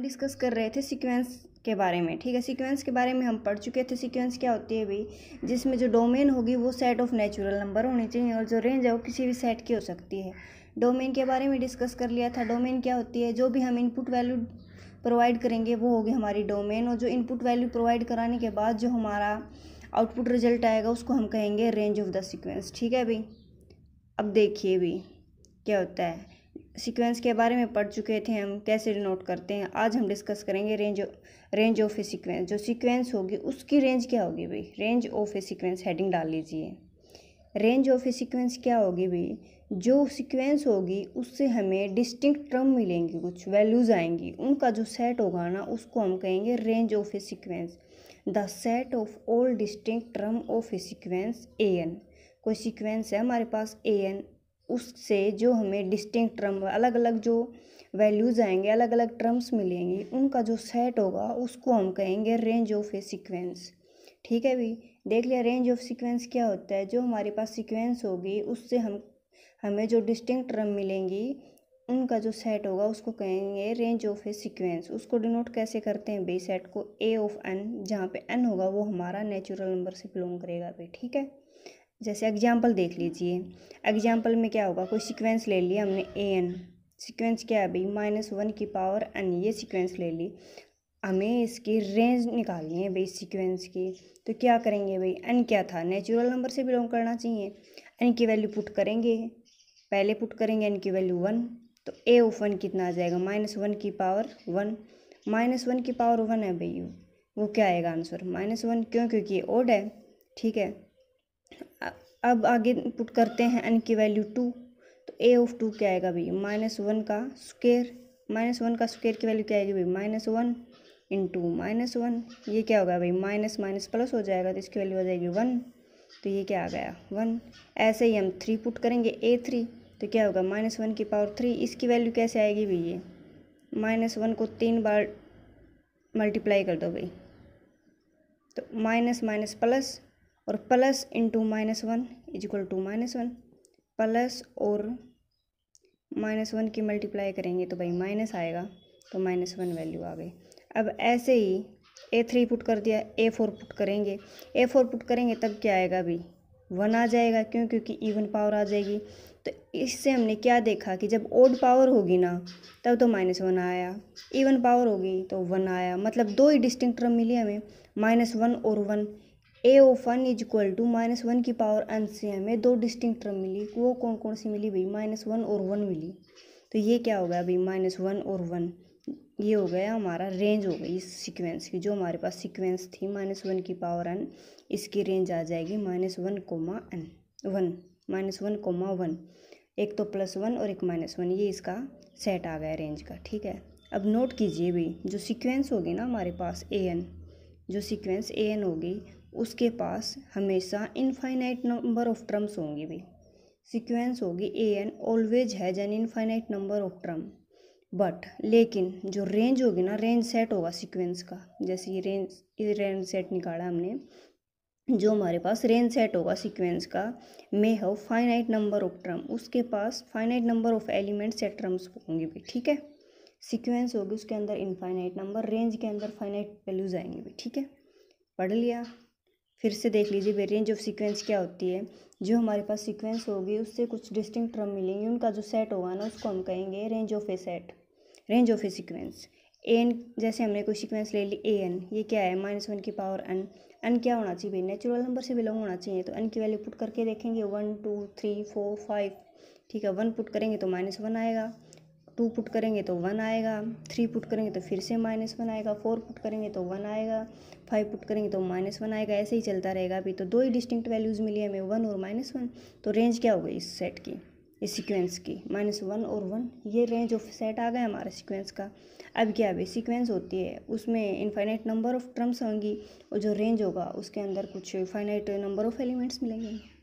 discuss कर रहे थे सीक्वेंस के बारे में ठीक है सीक्वेंस के बारे में हम पढ़ चुके थे सीक्वेंस क्या होती है भाई जिसमें जो डोमेन होगी वो सेट ऑफ नेचुरल नंबर होने चाहिए और जो रेंज है वो किसी भी सेट की हो सकती है डोमेन के बारे में डिस्कस कर लिया था डोमेन क्या होती है जो भी हम इनपुट वैल्यू प्रोवाइड करेंगे वो होगी हमारी डोमेन और जो इनपुट वैल्यू प्रोवाइड कराने के बाद जो हमारा आउटपुट रिजल्ट आएगा उसको हम कहेंगे रेंज ऑफ द सिक्वेंस ठीक है भाई अब देखिए भी क्या होता है सीक्वेंस के बारे में पढ़ चुके थे हम कैसे डिनोट करते हैं आज हम डिस्कस करेंगे range range of a sequence जो सीक्वेंस होगी उसकी रेंज क्या होगी भाई range of a sequence heading डाल लीजिए रेंज ऑफ ए सीक्वेंस क्या होगी भाई जो सीक्वेंस होगी उससे हमें डिस्टिंक्ट टर्म मिलेंगी कुछ वैल्यूज़ आएंगी उनका जो सेट होगा ना उसको हम कहेंगे range of a sequence the set of all distinct term of a sequence a n कोई सीक्वेंस है हमारे पास ए एन उससे जो हमें डिस्टिंक्ट टर्म अलग अलग जो वैल्यूज़ आएंगे अलग अलग टर्म्स मिलेंगे उनका जो सेट होगा उसको हम कहेंगे रेंज ऑफ ए सीक्वेंस ठीक है भी देख लिया रेंज ऑफ सीक्वेंस क्या होता है जो हमारे पास सीक्वेंस होगी उससे हम हमें जो डिस्टिंक्ट टर्म मिलेंगी उनका जो सेट होगा उसको कहेंगे रेंज ऑफ ए सीक्वेंस उसको डिनोट कैसे करते हैं भाई सेट को ए ऑफ एन जहाँ पे एन होगा वो हमारा नेचुरल नंबर से बिलोंग करेगा भाई ठीक है जैसे एग्जाम्पल देख लीजिए एग्जाम्पल में क्या होगा कोई सीक्वेंस ले लिया हमने ए एन सिक्वेंस क्या है भाई माइनस वन की पावर एन ये सीक्वेंस ले ली हमें इसकी रेंज निकालनी है भाई सीक्वेंस की तो क्या करेंगे भाई एन क्या था नेचुरल नंबर से बिलोंग करना चाहिए एन की वैल्यू पुट करेंगे पहले पुट करेंगे एन की वैल्यू वन तो ए ऑफ वन कितना आ जाएगा माइनस वन की पावर वन माइनस वन की पावर वन है भाई वो क्या आएगा आंसर माइनस वन क्यों क्योंकि ओड है ठीक है अब आगे पुट करते हैं एन की वैल्यू टू तो ए ऑफ टू क्या आएगा भाई माइनस वन का स्क्वेयर माइनस वन का स्क्वेयर की वैल्यू क्या आएगी भाई minus one into minus one ये क्या होगा भाई माइनस माइनस प्लस हो जाएगा तो इसकी वैल्यू हो जाएगी वन तो ये क्या आ गया वन ऐसे ही हम थ्री पुट करेंगे ए थ्री तो क्या होगा माइनस वन की पावर थ्री इसकी वैल्यू कैसे आएगी भाई ये माइनस वन को तीन बार मल्टीप्लाई कर दो भाई तो माइनस माइनस प्लस और plus into minus one equal to minus one plus और माइनस वन की मल्टीप्लाई करेंगे तो भाई माइनस आएगा तो माइनस वन वैल्यू आ गई अब ऐसे ही ए थ्री पुट कर दिया ए फोर पुट करेंगे ए फोर पुट करेंगे तब क्या आएगा अभी वन आ जाएगा क्यों क्योंकि इवन पावर आ जाएगी तो इससे हमने क्या देखा कि जब ओड पावर होगी ना तब तो माइनस वन आया इवन पावर होगी तो वन आया मतलब दो ही डिस्टिंग टर्म मिली हमें माइनस वन और one a of one is equal to minus one की पावर एन से हमें दो डिस्टिंग टर्म मिली वो कौन कौन सी मिली भाई माइनस वन और वन मिली तो ये क्या हो गया भाई माइनस वन और वन ये हो गया हमारा रेंज हो गई इस सीक्वेंस की जो हमारे पास सीक्वेंस थी माइनस वन की पावर एन इसकी रेंज आ जाएगी minus one comma n one minus one comma one एक तो प्लस वन और एक माइनस वन ये इसका सेट आ गया रेंज का ठीक है अब नोट कीजिए भाई जो सीक्वेंस होगी ना हमारे पास ए एन जो सीक्वेंस ए एन होगी उसके पास हमेशा इनफाइनाइट नंबर ऑफ टर्म्स होंगे भी सीक्वेंस होगी a n always has an infinite number of term but लेकिन जो रेंज होगी ना रेंज सेट होगा सीक्वेंस का जैसे ये रेंज ये रेंज सेट निकाला हमने जो हमारे पास रेंज सेट होगा सीक्वेंस का may have finite number of term उसके पास फाइनाइट नंबर ऑफ एलिमेंट्स या टर्म्स होंगे भी ठीक है सीक्वेंस होगी उसके अंदर इनफाइनाइट नंबर रेंज के अंदर फाइनाइट वैल्यूज आएंगे भी ठीक है पढ़ लिया फिर से देख लीजिए रेंज ऑफ सीक्वेंस क्या होती है जो हमारे पास सीक्वेंस होगी उससे कुछ डिस्टिंक्ट टर्म मिलेंगे उनका जो सेट होगा ना उसको हम कहेंगे range of a set range of a sequence n जैसे हमने कोई सीक्वेंस ले ली ए एन ये क्या है माइनस वन की पावर एन एन क्या होना चाहिए भाई नेचुरल नंबर से बिलोंग होना चाहिए तो एन की वैल्यू पुट करके देखेंगे one two three four five ठीक है वन पुट करेंगे तो माइनस वन आएगा टू पुट करेंगे तो वन आएगा थ्री पुट करेंगे तो फिर से माइनस वन आएगा फोर पुट करेंगे तो वन आएगा फाइव पुट करेंगे तो माइनस वन आएगा ऐसे ही चलता रहेगा अभी तो दो ही डिस्टिंक्ट वैल्यूज़ मिली हमें वन और माइनस वन तो रेंज क्या हो गई इस सेट की इस सीक्वेंस की माइनस वन और वन ये रेंज ऑफ सेट आ गया हमारा सीक्वेंस का अब क्या अभी सीक्वेंस होती है उसमें इनफाइनाइट नंबर ऑफ टर्म्स होंगी और जो रेंज होगा उसके अंदर कुछ फाइनाइट नंबर ऑफ एलिमेंट्स मिलेंगे